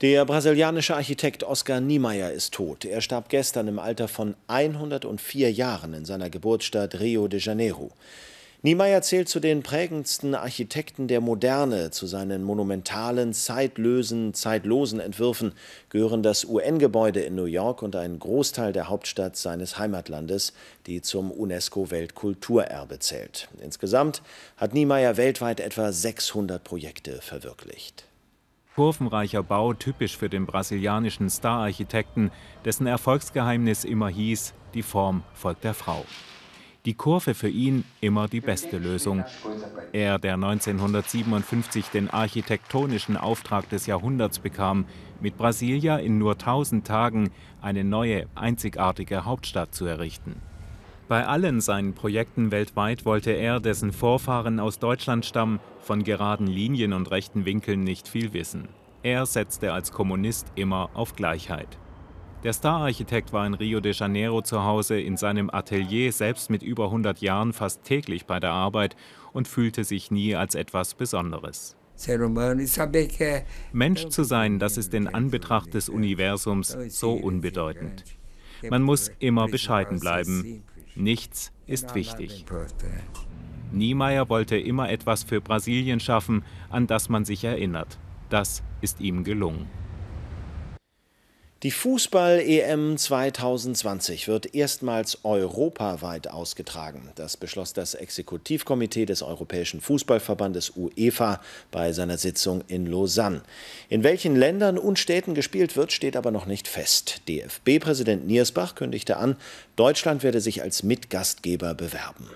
Der brasilianische Architekt Oscar Niemeyer ist tot. Er starb gestern im Alter von 104 Jahren in seiner Geburtsstadt Rio de Janeiro. Niemeyer zählt zu den prägendsten Architekten der Moderne. Zu seinen monumentalen, zeitlösen, zeitlosen Entwürfen gehören das UN-Gebäude in New York und ein Großteil der Hauptstadt seines Heimatlandes, die zum UNESCO-Weltkulturerbe zählt. Insgesamt hat Niemeyer weltweit etwa 600 Projekte verwirklicht kurvenreicher Bau typisch für den brasilianischen Star-Architekten, dessen Erfolgsgeheimnis immer hieß, die Form folgt der Frau. Die Kurve für ihn immer die beste Lösung. Er, der 1957 den architektonischen Auftrag des Jahrhunderts bekam, mit Brasilia in nur 1000 Tagen eine neue, einzigartige Hauptstadt zu errichten. Bei allen seinen Projekten weltweit wollte er, dessen Vorfahren aus Deutschland stammen, von geraden Linien und rechten Winkeln nicht viel wissen. Er setzte als Kommunist immer auf Gleichheit. Der Stararchitekt war in Rio de Janeiro zu Hause, in seinem Atelier selbst mit über 100 Jahren fast täglich bei der Arbeit und fühlte sich nie als etwas Besonderes. Mensch zu sein, das ist in Anbetracht des Universums so unbedeutend. Man muss immer bescheiden bleiben, Nichts ist wichtig. Niemeyer wollte immer etwas für Brasilien schaffen, an das man sich erinnert. Das ist ihm gelungen. Die Fußball-EM 2020 wird erstmals europaweit ausgetragen. Das beschloss das Exekutivkomitee des Europäischen Fußballverbandes UEFA bei seiner Sitzung in Lausanne. In welchen Ländern und Städten gespielt wird, steht aber noch nicht fest. DFB-Präsident Niersbach kündigte an, Deutschland werde sich als Mitgastgeber bewerben.